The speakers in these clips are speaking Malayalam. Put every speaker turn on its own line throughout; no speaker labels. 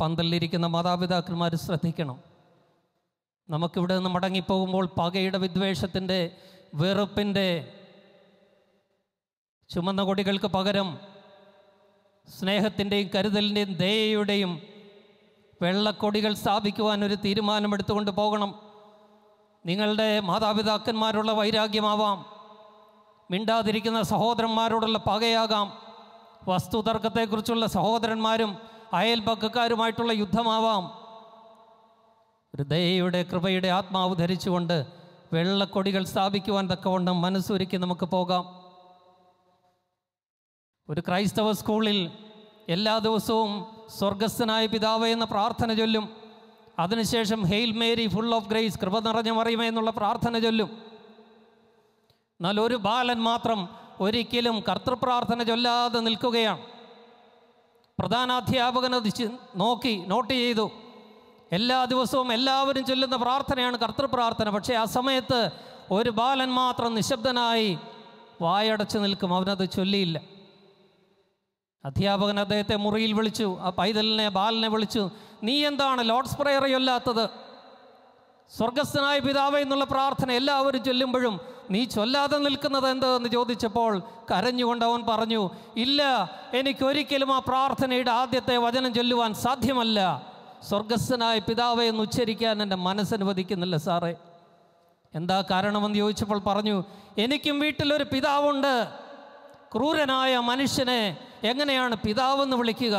പന്തലിലിരിക്കുന്ന മാതാപിതാക്കന്മാർ ശ്രദ്ധിക്കണം നമുക്കിവിടെ നിന്ന് മടങ്ങിപ്പോകുമ്പോൾ പകയുടെ വിദ്വേഷത്തിൻ്റെ വെറുപ്പിൻ്റെ ചുമന്ന കൊടികൾക്ക് പകരം സ്നേഹത്തിൻ്റെയും കരുതലിൻ്റെയും ദയയുടെയും വെള്ളക്കൊടികൾ സ്ഥാപിക്കുവാൻ ഒരു തീരുമാനമെടുത്തുകൊണ്ട് പോകണം നിങ്ങളുടെ മാതാപിതാക്കന്മാരുള്ള വൈരാഗ്യമാവാം മിണ്ടാതിരിക്കുന്ന സഹോദരന്മാരോടുള്ള പകയാകാം വസ്തുതർക്കത്തെക്കുറിച്ചുള്ള സഹോദരന്മാരും അയൽപക്കക്കാരുമായിട്ടുള്ള യുദ്ധമാവാം ഒരു ദയയുടെ കൃപയുടെ ആത്മാവ് ധരിച്ചുകൊണ്ട് വെള്ളക്കൊടികൾ സ്ഥാപിക്കുവാൻ തക്കവണ്ണം മനസ്സൊരുക്കി നമുക്ക് പോകാം ഒരു ക്രൈസ്തവ സ്കൂളിൽ എല്ലാ ദിവസവും സ്വർഗസ്ഥനായ പിതാവ് എന്ന പ്രാർത്ഥന ചൊല്ലും അതിനുശേഷം hail Mary full of grace കൃപ നിറഞ്ഞ മറിയുമേ എന്നുള്ള പ്രാർത്ഥന ചൊല്ലും എന്നാൽ ഒരു ബാലൻ മാത്രം ഒരിക്കലും കർത്തൃപ്രാർത്ഥന ചൊല്ലാതെ നിൽക്കുകയാണ് അത് നോക്കി നോട്ട് ചെയ്തു എല്ലാ ദിവസവും എല്ലാവരും ചൊല്ലുന്ന പ്രാർത്ഥനയാണ് കർത്തൃപ്രാർത്ഥന പക്ഷേ ആ സമയത്ത് ഒരു ബാലൻ മാത്രം നിശബ്ദനായി വായടച്ചു നിൽക്കും അവനത് ചൊല്ലിയില്ല അധ്യാപകൻ അദ്ദേഹത്തെ മുറിയിൽ വിളിച്ചു ആ പൈതലിനെ ബാലനെ വിളിച്ചു നീ എന്താണ് ലോഡ്സ് പ്രയർ സ്വർഗസ്ഥനായ പിതാവേ എന്നുള്ള പ്രാർത്ഥന എല്ലാവരും ചൊല്ലുമ്പോഴും നീ ചൊല്ലാതെ നിൽക്കുന്നത് എന്തെന്ന് ചോദിച്ചപ്പോൾ കരഞ്ഞുകൊണ്ട് അവൻ പറഞ്ഞു ഇല്ല എനിക്കൊരിക്കലും ആ പ്രാർത്ഥനയുടെ ആദ്യത്തെ വചനം ചൊല്ലുവാൻ സാധ്യമല്ല സ്വർഗസ്ഥനായ പിതാവെ എന്ന് ഉച്ചരിക്കാൻ എൻ്റെ മനസ്സനുവദിക്കുന്നില്ല സാറേ എന്താ കാരണമെന്ന് ചോദിച്ചപ്പോൾ പറഞ്ഞു എനിക്കും വീട്ടിലൊരു പിതാവുണ്ട് ക്രൂരനായ മനുഷ്യനെ എങ്ങനെയാണ് പിതാവെന്ന് വിളിക്കുക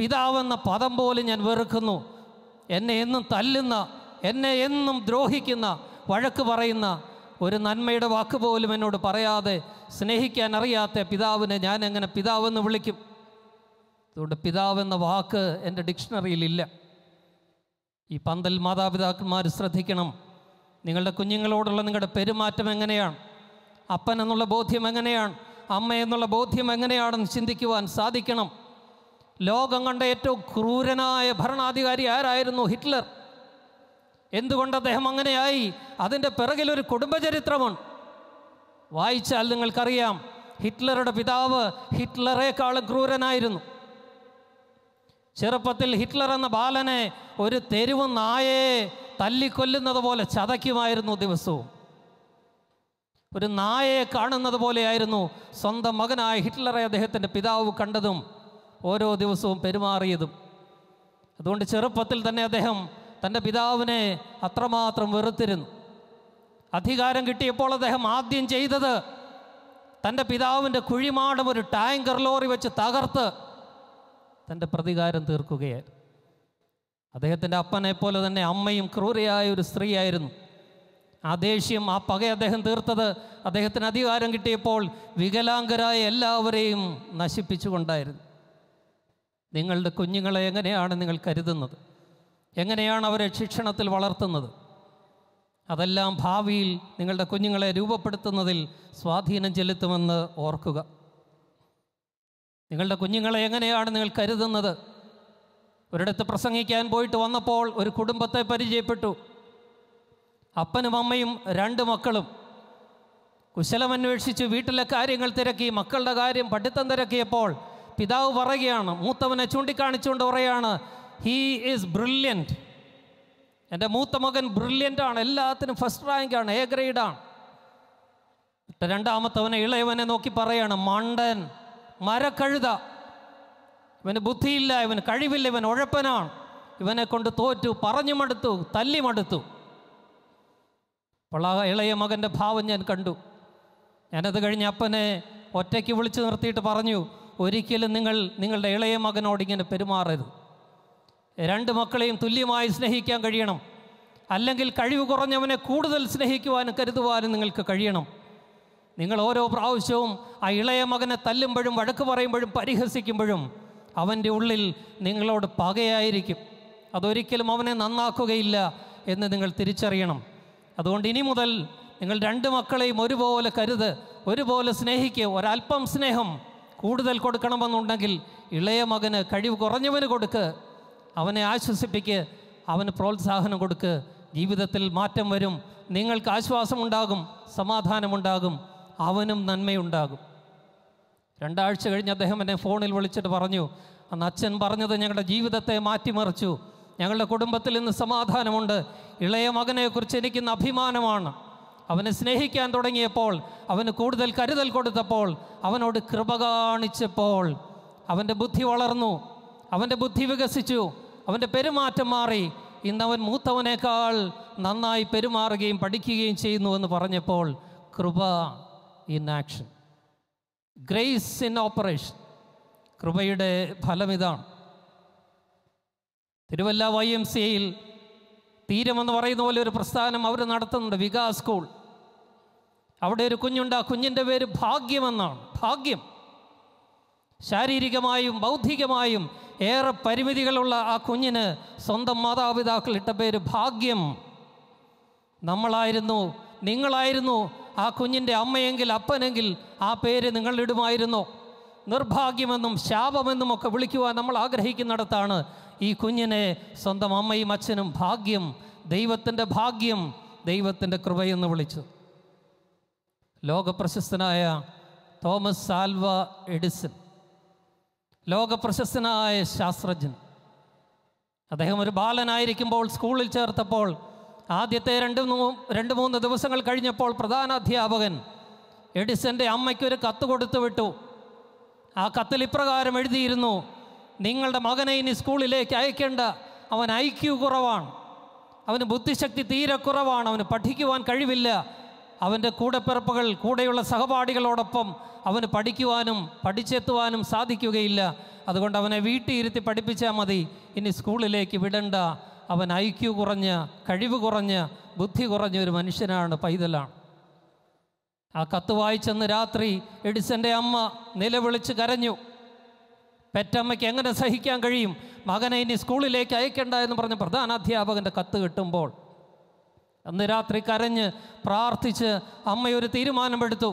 പിതാവെന്ന പദം പോലും ഞാൻ വെറുക്കുന്നു എന്നെ എന്നും തല്ലുന്ന എന്നെ എന്നും ദ്രോഹിക്കുന്ന വഴക്ക് പറയുന്ന ഒരു നന്മയുടെ വാക്ക് പോലും എന്നോട് പറയാതെ സ്നേഹിക്കാൻ അറിയാത്ത പിതാവിനെ ഞാൻ എങ്ങനെ പിതാവെന്ന് വിളിക്കും അതുകൊണ്ട് പിതാവെന്ന വാക്ക് എൻ്റെ ഡിക്ഷണറിയിലില്ല ഈ പന്തൽ മാതാപിതാക്കന്മാർ ശ്രദ്ധിക്കണം നിങ്ങളുടെ കുഞ്ഞുങ്ങളോടുള്ള നിങ്ങളുടെ പെരുമാറ്റം എങ്ങനെയാണ് അപ്പൻ എന്നുള്ള ബോധ്യം എങ്ങനെയാണ് അമ്മ എന്നുള്ള ബോധ്യം എങ്ങനെയാണെന്ന് ചിന്തിക്കുവാൻ സാധിക്കണം ലോകം കണ്ട ഏറ്റവും ക്രൂരനായ ഭരണാധികാരി ആരായിരുന്നു ഹിറ്റ്ലർ എന്തുകൊണ്ട് അദ്ദേഹം അങ്ങനെയായി അതിൻ്റെ ഒരു കുടുംബചരിത്രമുണ്ട് വായിച്ചാൽ നിങ്ങൾക്കറിയാം ഹിറ്റ്ലറുടെ പിതാവ് ഹിറ്റ്ലറേക്കാൾ ക്രൂരനായിരുന്നു ചെറുപ്പത്തിൽ ഹിറ്റ്ലർ എന്ന ബാലനെ ഒരു തെരുവ് നായയെ തല്ലിക്കൊല്ലുന്നത് പോലെ ചതയ്ക്കുമായിരുന്നു ദിവസവും ഒരു നായയെ കാണുന്നത് പോലെയായിരുന്നു സ്വന്തം മകനായ ഹിറ്റ്ലറെ അദ്ദേഹത്തിൻ്റെ പിതാവ് കണ്ടതും ഓരോ ദിവസവും പെരുമാറിയതും അതുകൊണ്ട് ചെറുപ്പത്തിൽ തന്നെ അദ്ദേഹം തൻ്റെ പിതാവിനെ അത്രമാത്രം വെറുത്തിരുന്നു അധികാരം കിട്ടിയപ്പോൾ അദ്ദേഹം ആദ്യം ചെയ്തത് തൻ്റെ പിതാവിൻ്റെ കുഴിമാടം ഒരു ടാങ്കർ ലോറി വെച്ച് തകർത്ത് തൻ്റെ പ്രതികാരം തീർക്കുകയായിരുന്നു അദ്ദേഹത്തിൻ്റെ അപ്പനെ പോലെ തന്നെ അമ്മയും ക്രൂരയായ ഒരു സ്ത്രീയായിരുന്നു ആ ദേഷ്യം ആ പക അദ്ദേഹം തീർത്തത് അദ്ദേഹത്തിന് അധികാരം കിട്ടിയപ്പോൾ വികലാംഗരായ എല്ലാവരെയും നശിപ്പിച്ചുകൊണ്ടായിരുന്നു നിങ്ങളുടെ കുഞ്ഞുങ്ങളെ എങ്ങനെയാണ് നിങ്ങൾ കരുതുന്നത് എങ്ങനെയാണ് അവരെ ശിക്ഷണത്തിൽ വളർത്തുന്നത് അതെല്ലാം ഭാവിയിൽ നിങ്ങളുടെ കുഞ്ഞുങ്ങളെ രൂപപ്പെടുത്തുന്നതിൽ സ്വാധീനം ചെലുത്തുമെന്ന് ഓർക്കുക നിങ്ങളുടെ കുഞ്ഞുങ്ങളെ എങ്ങനെയാണ് നിങ്ങൾ കരുതുന്നത് ഒരിടത്ത് പ്രസംഗിക്കാൻ പോയിട്ട് വന്നപ്പോൾ ഒരു കുടുംബത്തെ പരിചയപ്പെട്ടു അപ്പനും അമ്മയും രണ്ട് മക്കളും കുശലമന്വേഷിച്ച് വീട്ടിലെ കാര്യങ്ങൾ തിരക്കി മക്കളുടെ കാര്യം പഠിത്തം തിരക്കിയപ്പോൾ പിതാവ് പറയുകയാണ് മൂത്തവനെ ചൂണ്ടിക്കാണിച്ചുകൊണ്ട് പറയുകയാണ് ഹീ ഈസ് ബ്രില്യൻറ്റ് എൻ്റെ മൂത്ത മകൻ ബ്രില്യൻ്റ് ആണ് എല്ലാത്തിനും ഫസ്റ്റ് റാങ്കാണ് എ ഗ്രേഡാണ് രണ്ടാമത്തവനെ ഇളയവനെ നോക്കി പറയാണ് മണ്ടൻ മരക്കഴുത ഇവന് ബുദ്ധിയില്ല ഇവന് കഴിവില്ല ഇവൻ ഉഴപ്പനാണ് ഇവനെ കൊണ്ട് തോറ്റു പറഞ്ഞു മടുത്തു തല്ലി മടുത്തു അപ്പോൾ ഇളയ മകൻ്റെ ഭാവം ഞാൻ കണ്ടു ഞാനത് കഴിഞ്ഞ് അപ്പനെ ഒറ്റയ്ക്ക് വിളിച്ചു നിർത്തിയിട്ട് പറഞ്ഞു ഒരിക്കലും നിങ്ങൾ നിങ്ങളുടെ ഇളയ മകനോട് ഇങ്ങനെ പെരുമാറരുത് രണ്ട് മക്കളെയും തുല്യമായി സ്നേഹിക്കാൻ കഴിയണം അല്ലെങ്കിൽ കഴിവ് കുറഞ്ഞവനെ കൂടുതൽ സ്നേഹിക്കുവാനും കരുതുവാനും നിങ്ങൾക്ക് കഴിയണം നിങ്ങൾ ഓരോ പ്രാവശ്യവും ആ ഇളയ മകനെ തല്ലുമ്പോഴും വഴക്ക് പറയുമ്പോഴും പരിഹസിക്കുമ്പോഴും അവൻ്റെ ഉള്ളിൽ നിങ്ങളോട് പകയായിരിക്കും അതൊരിക്കലും അവനെ നന്നാക്കുകയില്ല എന്ന് നിങ്ങൾ തിരിച്ചറിയണം അതുകൊണ്ട് ഇനി മുതൽ നിങ്ങൾ രണ്ട് മക്കളെയും ഒരുപോലെ കരുത് ഒരുപോലെ സ്നേഹിക്കുക ഒരല്പം സ്നേഹം കൂടുതൽ കൊടുക്കണമെന്നുണ്ടെങ്കിൽ ഇളയ മകന് കഴിവ് കുറഞ്ഞവന് കൊടുക്കുക അവനെ ആശ്വസിപ്പിക്ക് അവന് പ്രോത്സാഹനം കൊടുക്ക് ജീവിതത്തിൽ മാറ്റം വരും നിങ്ങൾക്ക് ആശ്വാസമുണ്ടാകും സമാധാനമുണ്ടാകും അവനും നന്മയുണ്ടാകും രണ്ടാഴ്ച കഴിഞ്ഞ് അദ്ദേഹം എന്നെ ഫോണിൽ വിളിച്ചിട്ട് പറഞ്ഞു അന്ന് അച്ഛൻ പറഞ്ഞത് ഞങ്ങളുടെ ജീവിതത്തെ മാറ്റിമറിച്ചു ഞങ്ങളുടെ കുടുംബത്തിൽ ഇന്ന് സമാധാനമുണ്ട് ഇളയ മകനെക്കുറിച്ച് എനിക്കിന്ന് അഭിമാനമാണ് അവനെ സ്നേഹിക്കാൻ തുടങ്ങിയപ്പോൾ അവന് കൂടുതൽ കരുതൽ കൊടുത്തപ്പോൾ അവനോട് കൃപ കാണിച്ചപ്പോൾ അവൻ്റെ ബുദ്ധി വളർന്നു അവൻ്റെ ബുദ്ധി വികസിച്ചു അവൻ്റെ പെരുമാറ്റം മാറി ഇന്നവൻ മൂത്തവനേക്കാൾ നന്നായി പെരുമാറുകയും പഠിക്കുകയും ചെയ്യുന്നു എന്ന് പറഞ്ഞപ്പോൾ കൃപ in action grace in operation കൃപയുടെ ഫലം ഇതാണ് തിരുവല്ല വൈ എം സിയിൽ തീരമെന്ന് പറയുന്ന പോലെ ഒരു പ്രസ്ഥാനം അവർ നടത്തുന്നുണ്ട് വികാസ് സ്കൂൾ അവിടെ ഒരു കുഞ്ഞുണ്ട് ആ കുഞ്ഞിൻ്റെ പേര് ഭാഗ്യമെന്നാണ് ഭാഗ്യം ശാരീരികമായും ബൗദ്ധികമായും ഏറെ പരിമിതികളുള്ള ആ കുഞ്ഞിന് സ്വന്തം മാതാപിതാക്കൾ ഇട്ട പേര് ഭാഗ്യം നമ്മളായിരുന്നു നിങ്ങളായിരുന്നു ആ കുഞ്ഞിൻ്റെ അമ്മയെങ്കിൽ അപ്പനെങ്കിൽ ആ പേര് നിങ്ങളിടുമായിരുന്നു നിർഭാഗ്യമെന്നും ശാപമെന്നും ഒക്കെ വിളിക്കുവാൻ നമ്മൾ ആഗ്രഹിക്കുന്നിടത്താണ് ഈ കുഞ്ഞിനെ സ്വന്തം അമ്മയും അച്ഛനും ഭാഗ്യം ദൈവത്തിൻ്റെ ഭാഗ്യം ദൈവത്തിൻ്റെ കൃപയെന്ന് വിളിച്ചു ലോകപ്രശസ്തനായ തോമസ് സാൽവ എഡിസൺ ലോകപ്രശസ്തനായ ശാസ്ത്രജ്ഞൻ അദ്ദേഹം ഒരു ബാലനായിരിക്കുമ്പോൾ സ്കൂളിൽ ചേർത്തപ്പോൾ ആദ്യത്തെ രണ്ട് രണ്ട് മൂന്ന് ദിവസങ്ങൾ കഴിഞ്ഞപ്പോൾ പ്രധാന അധ്യാപകൻ എഡിസൻ്റെ അമ്മയ്ക്കൊരു കത്ത് കൊടുത്തു വിട്ടു ആ കത്തിൽ ഇപ്രകാരം എഴുതിയിരുന്നു നിങ്ങളുടെ മകനെ ഇനി സ്കൂളിലേക്ക് അയക്കേണ്ട അവൻ ഐക്യു കുറവാണ് അവന് ബുദ്ധിശക്തി തീരെ കുറവാണ് അവന് പഠിക്കുവാൻ കഴിവില്ല അവൻ്റെ കൂടെപ്പിറപ്പുകൾ കൂടെയുള്ള സഹപാഠികളോടൊപ്പം അവന് പഠിക്കുവാനും പഠിച്ചെത്തുവാനും സാധിക്കുകയില്ല അതുകൊണ്ട് അവനെ വീട്ടിൽ ഇരുത്തി പഠിപ്പിച്ചാൽ മതി ഇനി സ്കൂളിലേക്ക് വിടണ്ട അവൻ ഐ ക്യു കുറഞ്ഞ കഴിവ് കുറഞ്ഞ് ബുദ്ധി കുറഞ്ഞ ഒരു മനുഷ്യനാണ് പൈതലാണ് ആ കത്ത് വായിച്ചെന്ന് രാത്രി എഡിസൻ്റെ അമ്മ നിലവിളിച്ച് കരഞ്ഞു പെറ്റമ്മയ്ക്ക് എങ്ങനെ സഹിക്കാൻ കഴിയും മകനെ ഇനി സ്കൂളിലേക്ക് അയക്കേണ്ട എന്ന് പറഞ്ഞ പ്രധാനാധ്യാപകൻ്റെ കത്ത് കിട്ടുമ്പോൾ അന്ന് രാത്രി കരഞ്ഞ് പ്രാർത്ഥിച്ച് അമ്മയൊരു തീരുമാനമെടുത്തു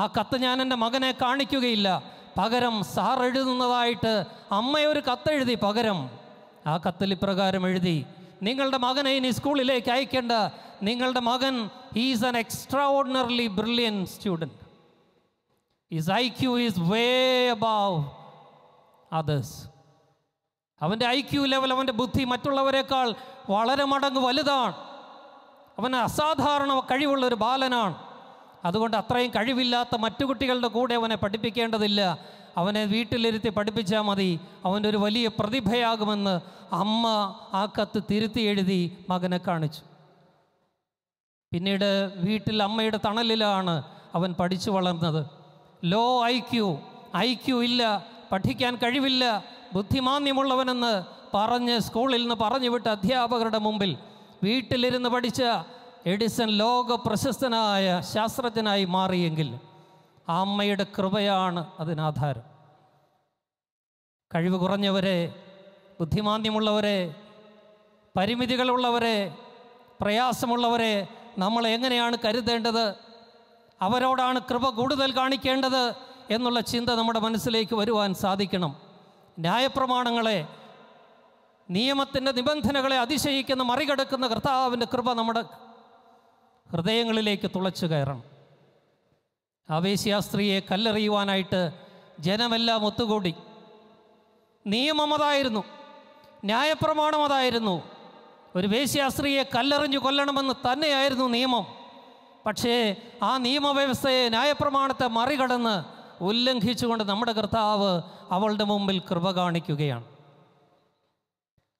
ആ കത്ത് ഞാൻ എൻ്റെ മകനെ കാണിക്കുകയില്ല പകരം സാർ എഴുതുന്നതായിട്ട് അമ്മയൊരു കത്തെഴുതി പകരം ആ കത്തിൽ ഇപ്രകാരം എഴുതി നിങ്ങളുടെ മകനെ ഇനി സ്കൂളിലേക്ക് അയക്കേണ്ട നിങ്ങളുടെ മകൻ is an extraordinarily brilliant student is I Q is way above others അവൻ്റെ ഐ ക്യു ലെവൽ അവൻ്റെ ബുദ്ധി മറ്റുള്ളവരെക്കാൾ വളരെ മടങ്ങ് വലുതാണ് അവന് അസാധാരണ കഴിവുള്ള ഒരു ബാലനാണ് അതുകൊണ്ട് അത്രയും കഴിവില്ലാത്ത മറ്റു കുട്ടികളുടെ കൂടെ അവനെ പഠിപ്പിക്കേണ്ടതില്ല അവനെ വീട്ടിലിരുത്തി പഠിപ്പിച്ചാൽ മതി അവൻ്റെ ഒരു വലിയ പ്രതിഭയാകുമെന്ന് അമ്മ ആ കത്ത് തിരുത്തി എഴുതി മകനെ കാണിച്ചു പിന്നീട് വീട്ടിൽ അമ്മയുടെ തണലിലാണ് അവൻ പഠിച്ചു വളർന്നത് low I Q I Q ഇല്ല പഠിക്കാൻ കഴിവില്ല ബുദ്ധിമാന്യമുള്ളവനെന്ന് പറഞ്ഞ് സ്കൂളിൽ നിന്ന് പറഞ്ഞു വിട്ട അധ്യാപകരുടെ മുമ്പിൽ വീട്ടിലിരുന്ന് പഠിച്ച എഡിസൺ ലോക പ്രശസ്തനായ ശാസ്ത്രജ്ഞനായി മാറിയെങ്കിൽ ആ അമ്മയുടെ കൃപയാണ് അതിനാധാരം കഴിവ് കുറഞ്ഞവരെ ബുദ്ധിമാന്ദ്യമുള്ളവരെ പരിമിതികളുള്ളവരെ പ്രയാസമുള്ളവരെ നമ്മൾ എങ്ങനെയാണ് കരുതേണ്ടത് അവരോടാണ് കൃപ കൂടുതൽ കാണിക്കേണ്ടത് എന്നുള്ള ചിന്ത നമ്മുടെ മനസ്സിലേക്ക് വരുവാൻ സാധിക്കണം ന്യായപ്രമാണങ്ങളെ നിയമത്തിൻ്റെ നിബന്ധനകളെ അതിശയിക്കുന്ന മറികടക്കുന്ന കർത്താവിൻ്റെ കൃപ നമ്മുടെ ഹൃദയങ്ങളിലേക്ക് തുളച്ചു കയറണം ആവേശ്യാസ്ത്രീയെ കല്ലെറിയുവാനായിട്ട് ജനമെല്ലാം ഒത്തുകൂടി നിയമം അതായിരുന്നു ന്യായപ്രമാണം അതായിരുന്നു ഒരു വേശ്യാസ്ത്രീയെ കല്ലെറിഞ്ഞു കൊല്ലണമെന്ന് തന്നെയായിരുന്നു നിയമം പക്ഷേ ആ നിയമവ്യവസ്ഥയെ ന്യായപ്രമാണത്തെ മറികടന്ന് ഉല്ലംഘിച്ചുകൊണ്ട് നമ്മുടെ കർത്താവ് അവളുടെ മുമ്പിൽ കൃപ കാണിക്കുകയാണ്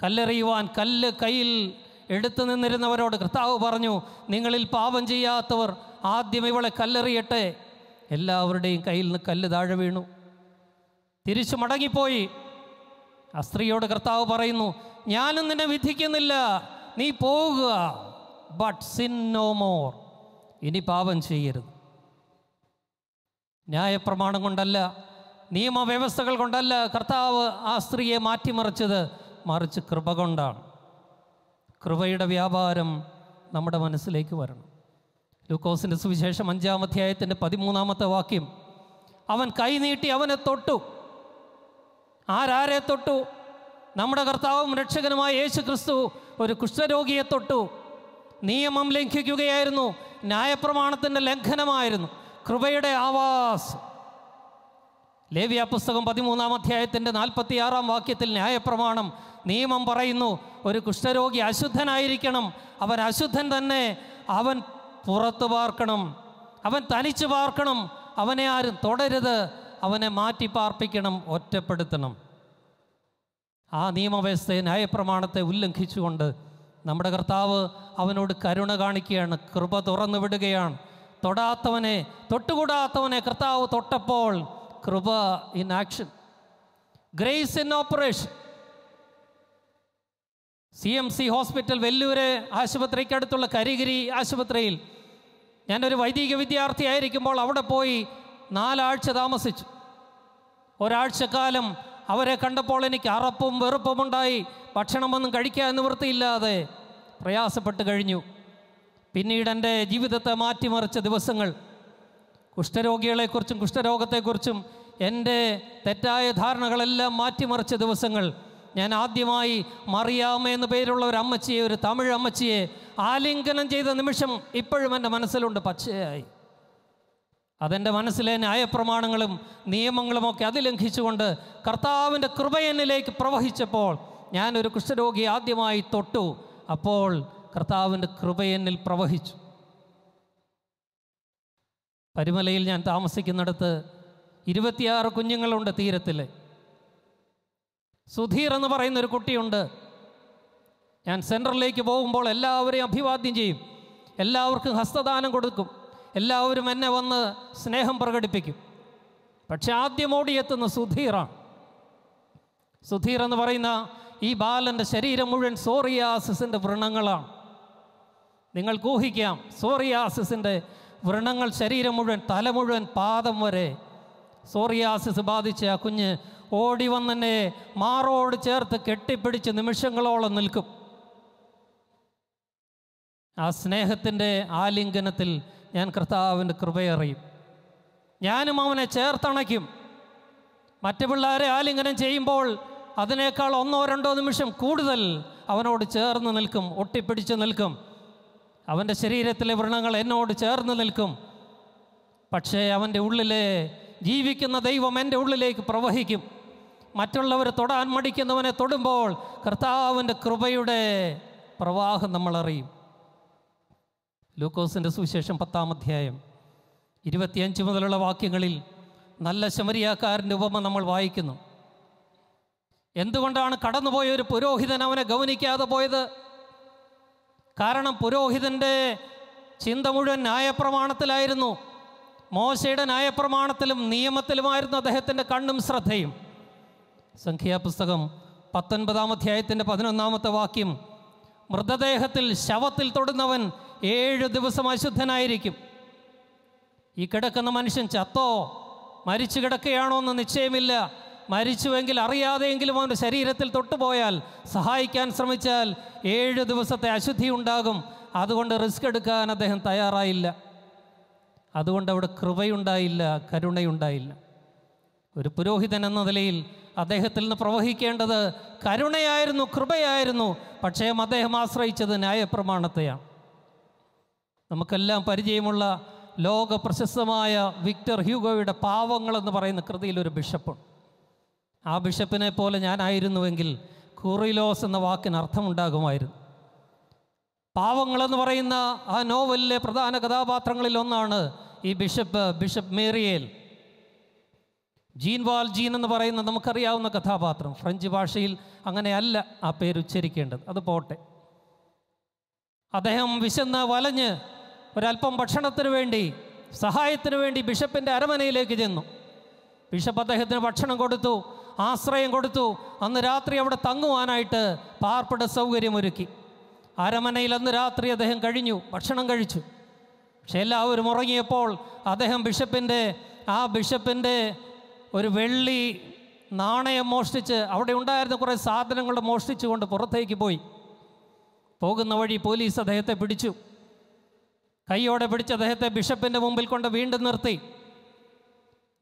കല്ലെറിയുവാൻ കല്ല് കയ്യിൽ എടുത്തു നിന്നിരുന്നവരോട് കർത്താവ് പറഞ്ഞു നിങ്ങളിൽ പാപം ചെയ്യാത്തവർ ആദ്യം ഇവളെ കല്ലെറിയട്ടെ എല്ലാവരുടെയും കയ്യിൽ നിന്ന് കല്ല് താഴെ വീണു തിരിച്ചു മടങ്ങിപ്പോയി ആ സ്ത്രീയോട് കർത്താവ് പറയുന്നു ഞാനും നിന്നെ വിധിക്കുന്നില്ല നീ പോകുക ബട്ട് സിൻ നോ മോർ ഇനി പാപം ചെയ്യരുത് ന്യായപ്രമാണം കൊണ്ടല്ല നിയമവ്യവസ്ഥകൾ കൊണ്ടല്ല കർത്താവ് ആ സ്ത്രീയെ മാറ്റിമറിച്ചത് മറിച്ച് കൃപ കൊണ്ടാണ് കൃപയുടെ വ്യാപാരം നമ്മുടെ മനസ്സിലേക്ക് വരണം ലൂക്കോസിൻ്റെ സുവിശേഷം അഞ്ചാം അധ്യായത്തിൻ്റെ പതിമൂന്നാമത്തെ വാക്യം അവൻ കൈനീട്ടി അവനെ തൊട്ടു ആരാരെ തൊട്ടു നമ്മുടെ കർത്താവും രക്ഷകനുമായ യേശു ക്രിസ്തു ഒരു കുഷ്ഠരോഗിയെ തൊട്ടു നിയമം ലംഘിക്കുകയായിരുന്നു ന്യായപ്രമാണത്തിൻ്റെ ലംഘനമായിരുന്നു കൃപയുടെ ആവാസ് ലേവ്യ പുസ്തകം പതിമൂന്നാം അധ്യായത്തിൻ്റെ നാൽപ്പത്തിയാറാം വാക്യത്തിൽ ന്യായപ്രമാണം നിയമം പറയുന്നു ഒരു കുഷ്ഠരോഗി അശുദ്ധനായിരിക്കണം അവൻ അശുദ്ധൻ തന്നെ അവൻ പുറത്തു പാർക്കണം അവൻ തനിച്ചു പാർക്കണം അവനെ ആരും തുടരുത് അവനെ മാറ്റി പാർപ്പിക്കണം ഒറ്റപ്പെടുത്തണം ആ നിയമവ്യവസ്ഥയെ ന്യായപ്രമാണത്തെ ഉല്ലംഘിച്ചുകൊണ്ട് നമ്മുടെ കർത്താവ് അവനോട് കരുണ കാണിക്കുകയാണ് കൃപ തുറന്നു വിടുകയാണ് തൊടാത്തവനെ തൊട്ടുകൂടാത്തവനെ കർത്താവ് തൊട്ടപ്പോൾ കൃപ in action grace in operation C M C hospital Vellore ആശുപത്രിക്കടുത്തുള്ള കരിഗിരി ആശുപത്രിയിൽ ഞാനൊരു വൈദിക വിദ്യാർത്ഥിയായിരിക്കുമ്പോൾ അവിടെ പോയി നാലാഴ്ച താമസിച്ചു ഒരാഴ്ചക്കാലം അവരെ കണ്ടപ്പോൾ എനിക്ക് അറപ്പും വെറുപ്പുമുണ്ടായി ഭക്ഷണമൊന്നും കഴിക്കാൻ നിവൃത്തിയില്ലാതെ പ്രയാസപ്പെട്ട് കഴിഞ്ഞു പിന്നീട് എൻ്റെ ജീവിതത്തെ മാറ്റിമറിച്ച ദിവസങ്ങൾ കുഷ്ഠരോഗികളെക്കുറിച്ചും കുഷ്ഠരോഗത്തെക്കുറിച്ചും എൻ്റെ തെറ്റായ ധാരണകളെല്ലാം മാറ്റിമറിച്ച ദിവസങ്ങൾ ഞാൻ ആദ്യമായി മറിയാമ എന്ന പേരുള്ള ഒരു അമ്മച്ചിയെ ഒരു തമിഴ് അമ്മച്ചിയെ ആലിംഗനം ചെയ്ത നിമിഷം ഇപ്പോഴും എൻ്റെ മനസ്സിലുണ്ട് പച്ചയായി അതെൻ്റെ മനസ്സിലെ ന്യായപ്രമാണങ്ങളും നിയമങ്ങളുമൊക്കെ അതിലംഘിച്ചുകൊണ്ട് കർത്താവിൻ്റെ കൃപ എന്നിലേക്ക് പ്രവഹിച്ചപ്പോൾ ഞാനൊരു കുഷ്ഠരോഗി ആദ്യമായി തൊട്ടു അപ്പോൾ കർത്താവിൻ്റെ കൃപ എന്നിൽ പ്രവഹിച്ചു പരിമലയിൽ ഞാൻ താമസിക്കുന്നിടത്ത് ഇരുപത്തിയാറ് കുഞ്ഞുങ്ങളുണ്ട് തീരത്തിലെ സുധീർ എന്ന് പറയുന്ന ഒരു കുട്ടിയുണ്ട് ഞാൻ സെൻറ്ററിലേക്ക് പോകുമ്പോൾ എല്ലാവരെയും അഭിവാദ്യം ചെയ്യും എല്ലാവർക്കും ഹസ്തദാനം കൊടുക്കും എല്ലാവരും എന്നെ വന്ന് സ്നേഹം പ്രകടിപ്പിക്കും പക്ഷെ ആദ്യം ഓടിയെത്തുന്ന സുധീറാണ് സുധീർ എന്ന് പറയുന്ന ഈ ബാലൻ്റെ ശരീരം മുഴുവൻ സോറിയാസിസിൻ്റെ വ്രണങ്ങളാണ് നിങ്ങൾ ഊഹിക്കാം സോറിയാസിസിൻ്റെ വ്രണങ്ങൾ ശരീരം മുഴുവൻ തല മുഴുവൻ പാദം വരെ സോറിയാസിസ് ബാധിച്ച ആ കുഞ്ഞ് ഓടി വന്നെന്നെ മാറോട് ചേർത്ത് കെട്ടിപ്പിടിച്ച് നിമിഷങ്ങളോളം നിൽക്കും ആ സ്നേഹത്തിൻ്റെ ആലിംഗനത്തിൽ ഞാൻ കർത്താവിൻ്റെ കൃപയറിയും ഞാനും അവനെ ചേർത്തണയ്ക്കും മറ്റു പിള്ളേരെ ആലിംഗനം ചെയ്യുമ്പോൾ അതിനേക്കാൾ ഒന്നോ രണ്ടോ നിമിഷം കൂടുതൽ അവനോട് ചേർന്ന് നിൽക്കും ഒട്ടിപ്പിടിച്ച് നിൽക്കും അവൻ്റെ ശരീരത്തിലെ വ്രണങ്ങൾ എന്നോട് ചേർന്ന് നിൽക്കും പക്ഷേ അവൻ്റെ ഉള്ളിലെ ജീവിക്കുന്ന ദൈവം എൻ്റെ ഉള്ളിലേക്ക് പ്രവഹിക്കും മറ്റുള്ളവർ തൊടാൻ മടിക്കുന്നവനെ തൊടുമ്പോൾ കർത്താവിൻ്റെ കൃപയുടെ പ്രവാഹം നമ്മളറിയും ലൂക്കോസിൻ്റെ സുവിശേഷം പത്താം അധ്യായം ഇരുപത്തിയഞ്ച് മുതലുള്ള വാക്യങ്ങളിൽ നല്ല ശമരിയാക്കാരൻ്റെ ഉപമ നമ്മൾ വായിക്കുന്നു എന്തുകൊണ്ടാണ് കടന്നുപോയ ഒരു പുരോഹിതൻ അവനെ ഗൗനിക്കാതെ പോയത് കാരണം പുരോഹിതൻ്റെ ചിന്ത മുഴുവൻ ന്യായപ്രമാണത്തിലായിരുന്നു മോശയുടെ ന്യായപ്രമാണത്തിലും നിയമത്തിലുമായിരുന്നു അദ്ദേഹത്തിൻ്റെ കണ്ണും ശ്രദ്ധയും സംഖ്യാപുസ്തകം പത്തൊൻപതാം അധ്യായത്തിൻ്റെ പതിനൊന്നാമത്തെ വാക്യം മൃതദേഹത്തിൽ ശവത്തിൽ തൊടുന്നവൻ ഏഴ് ദിവസം അശുദ്ധനായിരിക്കും ഈ കിടക്കുന്ന മനുഷ്യൻ ചത്തോ മരിച്ചു കിടക്കുകയാണോ എന്ന് നിശ്ചയമില്ല മരിച്ചുവെങ്കിൽ അറിയാതെയെങ്കിലും അവൻ്റെ ശരീരത്തിൽ തൊട്ടുപോയാൽ സഹായിക്കാൻ ശ്രമിച്ചാൽ ഏഴ് ദിവസത്തെ അശുദ്ധി ഉണ്ടാകും അതുകൊണ്ട് റിസ്ക് എടുക്കാൻ അദ്ദേഹം തയ്യാറായില്ല അതുകൊണ്ട് അവിടെ കൃപയുണ്ടായില്ല കരുണയുണ്ടായില്ല ഒരു പുരോഹിതൻ എന്ന നിലയിൽ അദ്ദേഹത്തിൽ നിന്ന് പ്രവഹിക്കേണ്ടത് കരുണയായിരുന്നു കൃപയായിരുന്നു പക്ഷേ അദ്ദേഹം ആശ്രയിച്ചത് ന്യായപ്രമാണത്തെയാണ് നമുക്കെല്ലാം പരിചയമുള്ള ലോക പ്രശസ്തമായ വിക്ടർ ഹ്യൂഗോയുടെ പാവങ്ങളെന്ന് പറയുന്ന കൃതിയിലൊരു ഒരു ബിഷപ്പുണ്ട് ആ ബിഷപ്പിനെ പോലെ ഞാനായിരുന്നുവെങ്കിൽ കുറിലോസ് എന്ന വാക്കിന് അർത്ഥമുണ്ടാകുമായിരുന്നു പാവങ്ങളെന്ന് പറയുന്ന ആ നോവലിലെ പ്രധാന കഥാപാത്രങ്ങളിൽ ഒന്നാണ് ഈ bishop bishop Myriel Jean Valjean എന്ന് പറയുന്ന നമുക്കറിയാവുന്ന കഥാപാത്രം ഫ്രഞ്ച് ഭാഷയിൽ അങ്ങനെയല്ല ആ പേര് ഉച്ചരിക്കേണ്ടത് അത് പോട്ടെ അദ്ദേഹം വിശന്ന് വലഞ്ഞ് ഒരല്പം ഭക്ഷണത്തിന് വേണ്ടി സഹായത്തിന് വേണ്ടി ബിഷപ്പിൻ്റെ അരമനയിലേക്ക് ചെന്നു ബിഷപ്പ് അദ്ദേഹത്തിന് ഭക്ഷണം കൊടുത്തു ആശ്രയം കൊടുത്തു അന്ന് രാത്രി അവിടെ തങ്ങുവാനായിട്ട് പാർപ്പിട ഒരുക്കി അരമനയിൽ അന്ന് രാത്രി അദ്ദേഹം കഴിഞ്ഞു ഭക്ഷണം കഴിച്ചു പക്ഷെ എല്ലാവരും ഉറങ്ങിയപ്പോൾ അദ്ദേഹം ബിഷപ്പിൻ്റെ ആ ബിഷപ്പിൻ്റെ ഒരു വെള്ളി നാണയം മോഷ്ടിച്ച് അവിടെ ഉണ്ടായിരുന്ന കുറേ സാധനങ്ങൾ മോഷ്ടിച്ചുകൊണ്ട് പുറത്തേക്ക് പോയി പോകുന്ന വഴി പോലീസ് അദ്ദേഹത്തെ പിടിച്ചു കൈയോടെ പിടിച്ച് അദ്ദേഹത്തെ ബിഷപ്പിൻ്റെ മുമ്പിൽ കൊണ്ട് വീണ്ടും നിർത്തി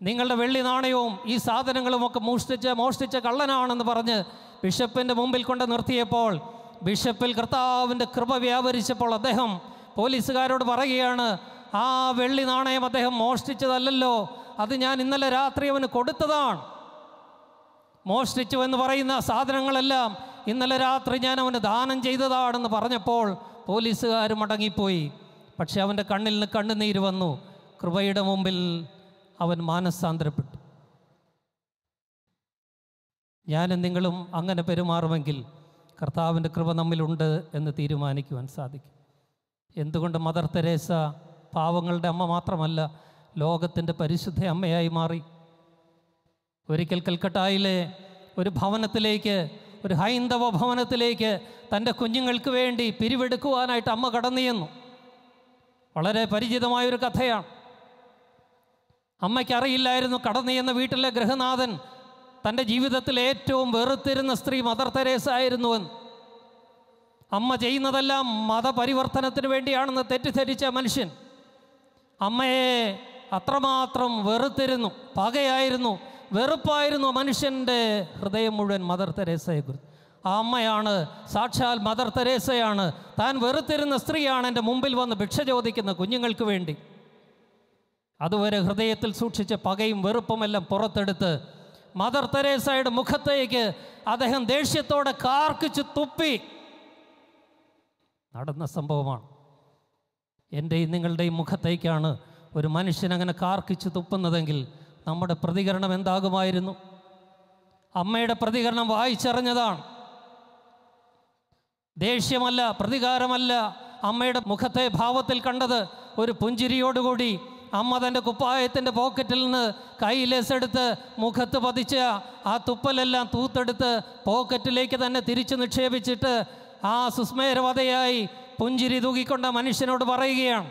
നിങ്ങളുടെ വെള്ളി നാണയവും ഈ സാധനങ്ങളും ഒക്കെ മോഷ്ടിച്ച് മോഷ്ടിച്ച കള്ളനാണെന്ന് പറഞ്ഞ് ബിഷപ്പിൻ്റെ മുമ്പിൽ കൊണ്ട് നിർത്തിയപ്പോൾ ബിഷപ്പിൽ കർത്താവിൻ്റെ കൃപ വ്യാപരിച്ചപ്പോൾ അദ്ദേഹം പോലീസുകാരോട് പറയുകയാണ് ആ വെള്ളി നാണയം അദ്ദേഹം മോഷ്ടിച്ചതല്ലല്ലോ അത് ഞാൻ ഇന്നലെ രാത്രി അവന് കൊടുത്തതാണ് മോഷ്ടിച്ചു എന്ന് പറയുന്ന സാധനങ്ങളെല്ലാം ഇന്നലെ രാത്രി ഞാൻ അവന് ദാനം ചെയ്തതാണെന്ന് പറഞ്ഞപ്പോൾ പോലീസുകാർ മടങ്ങിപ്പോയി പക്ഷെ അവൻ്റെ കണ്ണിൽ നിന്ന് കണ്ണുനീര് വന്നു കൃപയുടെ മുമ്പിൽ അവൻ മാനസാന്തരപ്പെട്ടു ഞാനും നിങ്ങളും അങ്ങനെ പെരുമാറുമെങ്കിൽ കർത്താവിൻ്റെ കൃപ നമ്മിലുണ്ട് എന്ന് തീരുമാനിക്കുവാൻ സാധിക്കും എന്തുകൊണ്ട് മദർ തെരേസ പാവങ്ങളുടെ അമ്മ മാത്രമല്ല ലോകത്തിൻ്റെ പരിശുദ്ധ അമ്മയായി മാറി ഒരിക്കൽ കൽക്കട്ടായിലെ ഒരു ഭവനത്തിലേക്ക് ഒരു ഹൈന്ദവ ഭവനത്തിലേക്ക് തൻ്റെ കുഞ്ഞുങ്ങൾക്ക് വേണ്ടി പിരിവെടുക്കുവാനായിട്ട് അമ്മ കടന്നിയെന്നു വളരെ പരിചിതമായൊരു കഥയാണ് അമ്മയ്ക്കറിയില്ലായിരുന്നു കടന്നു ചെന്ന വീട്ടിലെ ഗൃഹനാഥൻ തൻ്റെ ജീവിതത്തിൽ ഏറ്റവും വെറുത്തിരുന്ന സ്ത്രീ മദർ തെരേസ ആയിരുന്നുവെന്ന് അമ്മ ചെയ്യുന്നതെല്ലാം മതപരിവർത്തനത്തിന് വേണ്ടിയാണെന്ന് തെറ്റിദ്ധരിച്ച മനുഷ്യൻ അമ്മയെ അത്രമാത്രം വെറുത്തിരുന്നു പകയായിരുന്നു വെറുപ്പായിരുന്നു മനുഷ്യൻ്റെ ഹൃദയം മുഴുവൻ മദർ കുറിച്ച് ആ അമ്മയാണ് സാക്ഷാൽ മദർ തെരേസയാണ് താൻ വെറുത്തിരുന്ന സ്ത്രീയാണ് എൻ്റെ മുമ്പിൽ വന്ന് ഭിക്ഷ ചോദിക്കുന്ന കുഞ്ഞുങ്ങൾക്ക് വേണ്ടി അതുവരെ ഹൃദയത്തിൽ സൂക്ഷിച്ച പകയും വെറുപ്പുമെല്ലാം പുറത്തെടുത്ത് മദർ തെരേസയുടെ മുഖത്തേക്ക് അദ്ദേഹം ദേഷ്യത്തോടെ കാർക്കിച്ച് തുപ്പി നടന്ന സംഭവമാണ് എൻ്റെയും നിങ്ങളുടെയും മുഖത്തേക്കാണ് ഒരു മനുഷ്യൻ അങ്ങനെ കാർക്കിച്ച് തുപ്പുന്നതെങ്കിൽ നമ്മുടെ പ്രതികരണം എന്താകുമായിരുന്നു അമ്മയുടെ പ്രതികരണം വായിച്ചറിഞ്ഞതാണ് ദേഷ്യമല്ല പ്രതികാരമല്ല അമ്മയുടെ മുഖത്തെ ഭാവത്തിൽ കണ്ടത് ഒരു പുഞ്ചിരിയോടുകൂടി അമ്മ തൻ്റെ കുപ്പായത്തിൻ്റെ പോക്കറ്റിൽ നിന്ന് ലെസ്സെടുത്ത് മുഖത്ത് പതിച്ച ആ തുപ്പലെല്ലാം തൂത്തെടുത്ത് പോക്കറ്റിലേക്ക് തന്നെ തിരിച്ചു നിക്ഷേപിച്ചിട്ട് ആ സുസ്മേരവതയായി പുഞ്ചിരി തൂക്കിക്കൊണ്ട മനുഷ്യനോട് പറയുകയാണ്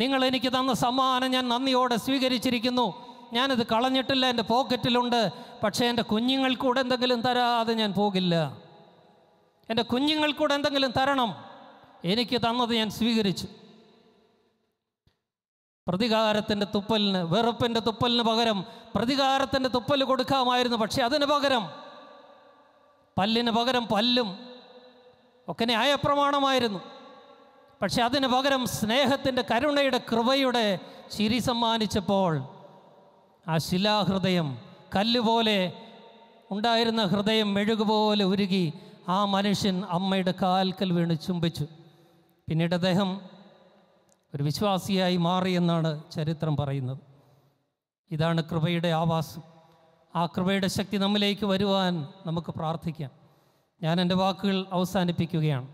നിങ്ങൾ എനിക്ക് തന്ന സമ്മാനം ഞാൻ നന്ദിയോടെ സ്വീകരിച്ചിരിക്കുന്നു ഞാനത് കളഞ്ഞിട്ടില്ല എൻ്റെ പോക്കറ്റിലുണ്ട് പക്ഷേ എൻ്റെ കുഞ്ഞുങ്ങൾക്കൂടെ എന്തെങ്കിലും തരാതെ ഞാൻ പോകില്ല എൻ്റെ കുഞ്ഞുങ്ങൾക്കൂടെ എന്തെങ്കിലും തരണം എനിക്ക് തന്നത് ഞാൻ സ്വീകരിച്ചു പ്രതികാരത്തിൻ്റെ തുപ്പലിന് വെറുപ്പിൻ്റെ തുപ്പലിന് പകരം പ്രതികാരത്തിൻ്റെ തുപ്പൽ കൊടുക്കാമായിരുന്നു പക്ഷേ അതിന് പകരം പല്ലിന് പകരം പല്ലും ഒക്കെ ന്യായപ്രമാണമായിരുന്നു പക്ഷെ അതിന് പകരം സ്നേഹത്തിൻ്റെ കരുണയുടെ കൃപയുടെ ചിരി സമ്മാനിച്ചപ്പോൾ ആ ശിലാഹൃദയം കല്ലുപോലെ ഉണ്ടായിരുന്ന ഹൃദയം മെഴുകുപോലെ ഉരുകി ആ മനുഷ്യൻ അമ്മയുടെ കാൽക്കൽ വീണ് ചുംബിച്ചു പിന്നീട് അദ്ദേഹം ഒരു വിശ്വാസിയായി മാറിയെന്നാണ് ചരിത്രം പറയുന്നത് ഇതാണ് കൃപയുടെ ആവാസം ആ കൃപയുടെ ശക്തി നമ്മിലേക്ക് വരുവാൻ നമുക്ക് പ്രാർത്ഥിക്കാം ഞാൻ എൻ്റെ വാക്കുകൾ അവസാനിപ്പിക്കുകയാണ്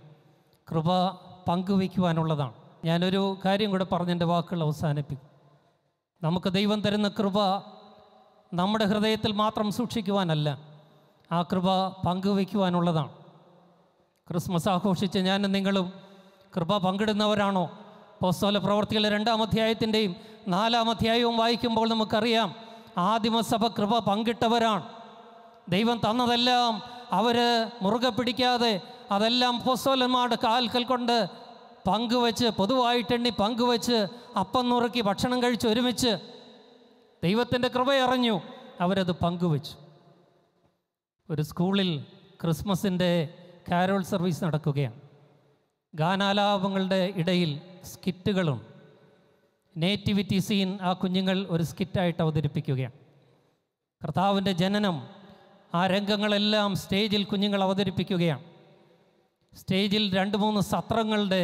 കൃപ പങ്കുവയ്ക്കുവാനുള്ളതാണ് ഞാനൊരു കാര്യം കൂടെ പറഞ്ഞെൻ്റെ വാക്കുകൾ അവസാനിപ്പിക്കും നമുക്ക് ദൈവം തരുന്ന കൃപ നമ്മുടെ ഹൃദയത്തിൽ മാത്രം സൂക്ഷിക്കുവാനല്ല ആ കൃപ പങ്കുവയ്ക്കുവാനുള്ളതാണ് ക്രിസ്മസ് ആഘോഷിച്ച് ഞാനും നിങ്ങളും കൃപ പങ്കിടുന്നവരാണോ പോസ്തോല പ്രവർത്തികളുടെ രണ്ടാം അധ്യായത്തിൻ്റെയും നാലാം അധ്യായവും വായിക്കുമ്പോൾ നമുക്കറിയാം ആദിമസഭ കൃപ പങ്കിട്ടവരാണ് ദൈവം തന്നതെല്ലാം അവർ മുറുകെ പിടിക്കാതെ അതെല്ലാം അപ്പോസ്തോലന്മാരുടെ കാൽക്കൽ കൊണ്ട് പങ്കുവെച്ച് പൊതുവായിട്ടെണ്ണി പങ്കുവെച്ച് അപ്പം നുറുക്കി ഭക്ഷണം കഴിച്ച് ഒരുമിച്ച് ദൈവത്തിൻ്റെ കൃപയറിഞ്ഞു അവരത് പങ്കുവെച്ചു ഒരു സ്കൂളിൽ ക്രിസ്മസിൻ്റെ കാരോൾ സർവീസ് നടക്കുകയാണ് ഗാനാലാപങ്ങളുടെ ഇടയിൽ സ്കിറ്റുകളും നേറ്റിവിറ്റി സീൻ ആ കുഞ്ഞുങ്ങൾ ഒരു സ്കിറ്റായിട്ട് അവതരിപ്പിക്കുകയാണ് കർത്താവിൻ്റെ ജനനം ആ രംഗങ്ങളെല്ലാം സ്റ്റേജിൽ കുഞ്ഞുങ്ങൾ അവതരിപ്പിക്കുകയാണ് സ്റ്റേജിൽ രണ്ട് മൂന്ന് സത്രങ്ങളുടെ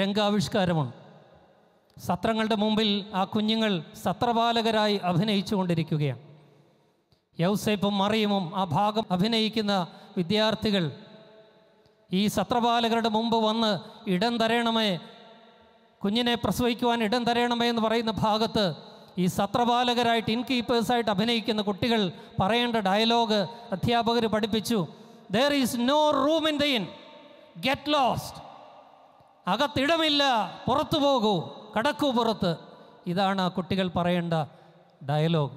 രംഗാവിഷ്കാരമുണ്ട് സത്രങ്ങളുടെ മുമ്പിൽ ആ കുഞ്ഞുങ്ങൾ സത്രപാലകരായി അഭിനയിച്ചു കൊണ്ടിരിക്കുകയാണ് യൗസേപ്പും മറിയുമും ആ ഭാഗം അഭിനയിക്കുന്ന വിദ്യാർത്ഥികൾ ഈ സത്രപാലകരുടെ മുമ്പ് വന്ന് ഇടം തരയണമേ കുഞ്ഞിനെ പ്രസവിക്കുവാൻ ഇടം തരയണമേ എന്ന് പറയുന്ന ഭാഗത്ത് ഈ സത്രപാലകരായിട്ട് ഇൻകീപ്പേഴ്സായിട്ട് അഭിനയിക്കുന്ന കുട്ടികൾ പറയേണ്ട ഡയലോഗ് അധ്യാപകർ പഠിപ്പിച്ചു there is no room in the inn get lost അകത്തിടമില്ല പുറത്തു പോകൂ കടക്കൂ പുറത്ത് ഇതാണ് ആ കുട്ടികൾ പറയേണ്ട ഡയലോഗ്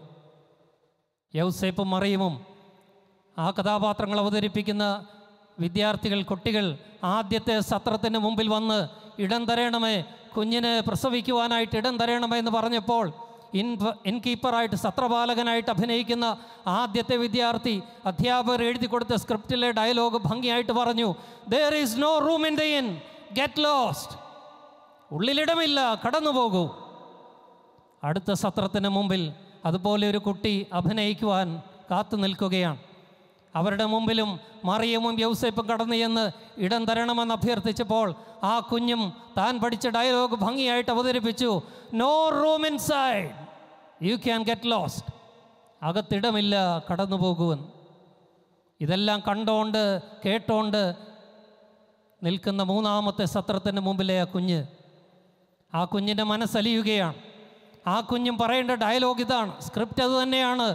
യൗസേപ്പും മറിയുമും ആ കഥാപാത്രങ്ങൾ അവതരിപ്പിക്കുന്ന വിദ്യാർത്ഥികൾ കുട്ടികൾ ആദ്യത്തെ സത്രത്തിന് മുമ്പിൽ വന്ന് ഇടം തരയണമേ കുഞ്ഞിനെ പ്രസവിക്കുവാനായിട്ട് ഇടം തരയണമേ എന്ന് പറഞ്ഞപ്പോൾ ഇൻ ഇൻകീപ്പറായിട്ട് സത്രപാലകനായിട്ട് അഭിനയിക്കുന്ന ആദ്യത്തെ വിദ്യാർത്ഥി അധ്യാപകർ എഴുതി കൊടുത്ത സ്ക്രിപ്റ്റിലെ ഡയലോഗ് ഭംഗിയായിട്ട് പറഞ്ഞു there is no room in the inn get lost ഉള്ളിലിടമില്ല കടന്നു പോകൂ അടുത്ത സത്രത്തിന് മുമ്പിൽ അതുപോലെ ഒരു കുട്ടി അഭിനയിക്കുവാൻ കാത്തു നിൽക്കുകയാണ് അവരുടെ മുമ്പിലും മറിയമും യൗസേപ്പും കടന്നു എന്ന് ഇടം തരണമെന്ന് അഭ്യർത്ഥിച്ചപ്പോൾ ആ കുഞ്ഞും താൻ പഠിച്ച ഡയലോഗ് ഭംഗിയായിട്ട് അവതരിപ്പിച്ചു no room inside you can get lost അകത്തിടമില്ല കടന്നു പോകുമെന്ന് ഇതെല്ലാം കണ്ടോണ്ട് കേട്ടോണ്ട് നിൽക്കുന്ന മൂന്നാമത്തെ സത്രത്തിന് മുമ്പിലെ ആ കുഞ്ഞ് ആ കുഞ്ഞിൻ്റെ മനസ്സലിയുകയാണ് ആ കുഞ്ഞും പറയേണ്ട ഡയലോഗ് ഇതാണ് സ്ക്രിപ്റ്റ് അത് തന്നെയാണ്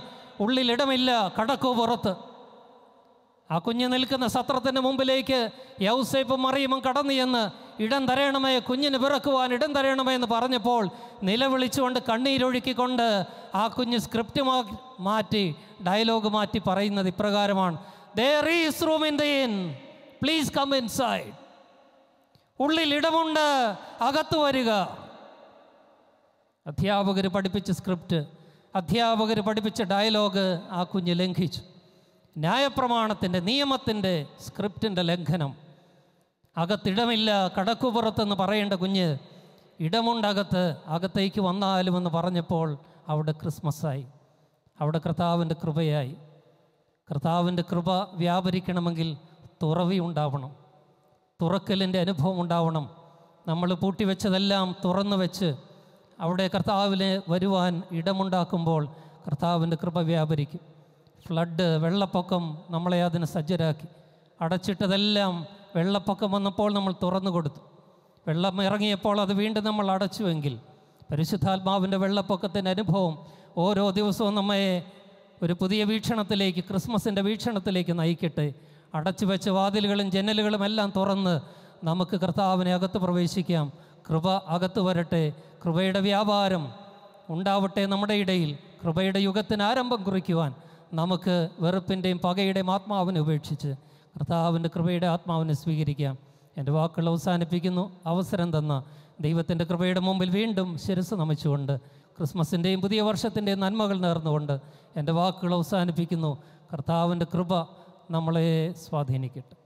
ഉള്ളിലിടമില്ല കടക്കു പുറത്ത് ആ കുഞ്ഞ് നിൽക്കുന്ന സത്രത്തിൻ്റെ മുമ്പിലേക്ക് യൗസേപ്പും മറിയുമ്പം കടന്നു ചെന്ന് ഇടം തരയണമേ കുഞ്ഞിന് പിറക്കുവാൻ ഇടം തരയണമേ എന്ന് പറഞ്ഞപ്പോൾ നിലവിളിച്ചുകൊണ്ട് കണ്ണീരൊഴുക്കിക്കൊണ്ട് ആ കുഞ്ഞ് സ്ക്രിപ്റ്റ് മാറ്റി ഡയലോഗ് മാറ്റി പറയുന്നത് ഇപ്രകാരമാണ് is room in the inn please come inside ഉള്ളിൽ ഇടമുണ്ട് അകത്ത് വരിക അധ്യാപകർ പഠിപ്പിച്ച സ്ക്രിപ്റ്റ് അധ്യാപകർ പഠിപ്പിച്ച ഡയലോഗ് ആ കുഞ്ഞ് ലംഘിച്ചു ന്യായപ്രമാണത്തിൻ്റെ നിയമത്തിൻ്റെ സ്ക്രിപ്റ്റിൻ്റെ ലംഘനം അകത്തിടമില്ല കടക്കുപുറത്തെന്ന് പറയേണ്ട കുഞ്ഞ് ഇടമുണ്ടകത്ത് അകത്തേക്ക് എന്ന് പറഞ്ഞപ്പോൾ അവിടെ ക്രിസ്മസായി അവിടെ കർത്താവിൻ്റെ കൃപയായി കർത്താവിൻ്റെ കൃപ വ്യാപരിക്കണമെങ്കിൽ തുറവി ഉണ്ടാവണം തുറക്കലിൻ്റെ അനുഭവം ഉണ്ടാവണം നമ്മൾ പൂട്ടിവെച്ചതെല്ലാം തുറന്നു വെച്ച് അവിടെ കർത്താവിന് വരുവാൻ ഇടമുണ്ടാക്കുമ്പോൾ കർത്താവിൻ്റെ കൃപ വ്യാപരിക്കും ഫ്ലഡ് വെള്ളപ്പൊക്കം നമ്മളെ അതിന് സജ്ജരാക്കി അടച്ചിട്ടതെല്ലാം വെള്ളപ്പൊക്കം വന്നപ്പോൾ നമ്മൾ തുറന്നു കൊടുത്തു വെള്ളം ഇറങ്ങിയപ്പോൾ അത് വീണ്ടും നമ്മൾ അടച്ചുവെങ്കിൽ പരിശുദ്ധാത്മാവിൻ്റെ വെള്ളപ്പൊക്കത്തിൻ്റെ അനുഭവം ഓരോ ദിവസവും നമ്മയെ ഒരു പുതിയ വീക്ഷണത്തിലേക്ക് ക്രിസ്മസിൻ്റെ വീക്ഷണത്തിലേക്ക് നയിക്കട്ടെ അടച്ചു വെച്ച വാതിലുകളും ജനലുകളും എല്ലാം തുറന്ന് നമുക്ക് കർത്താവിനെ അകത്ത് പ്രവേശിക്കാം കൃപ അകത്ത് വരട്ടെ കൃപയുടെ വ്യാപാരം ഉണ്ടാവട്ടെ നമ്മുടെ ഇടയിൽ കൃപയുടെ യുഗത്തിന് ആരംഭം കുറിക്കുവാൻ നമുക്ക് വെറുപ്പിൻ്റെയും പകയുടെയും ആത്മാവിനെ ഉപേക്ഷിച്ച് കർത്താവിൻ്റെ കൃപയുടെ ആത്മാവിനെ സ്വീകരിക്കാം എൻ്റെ വാക്കുകൾ അവസാനിപ്പിക്കുന്നു അവസരം തന്ന ദൈവത്തിൻ്റെ കൃപയുടെ മുമ്പിൽ വീണ്ടും ശിരസ് നമിച്ചുകൊണ്ട് ക്രിസ്മസിൻ്റെയും പുതിയ വർഷത്തിൻ്റെയും നന്മകൾ നേർന്നുകൊണ്ട് എൻ്റെ വാക്കുകൾ അവസാനിപ്പിക്കുന്നു കർത്താവിൻ്റെ കൃപ നമ്മളെ സ്വാധീനിക്കട്ടെ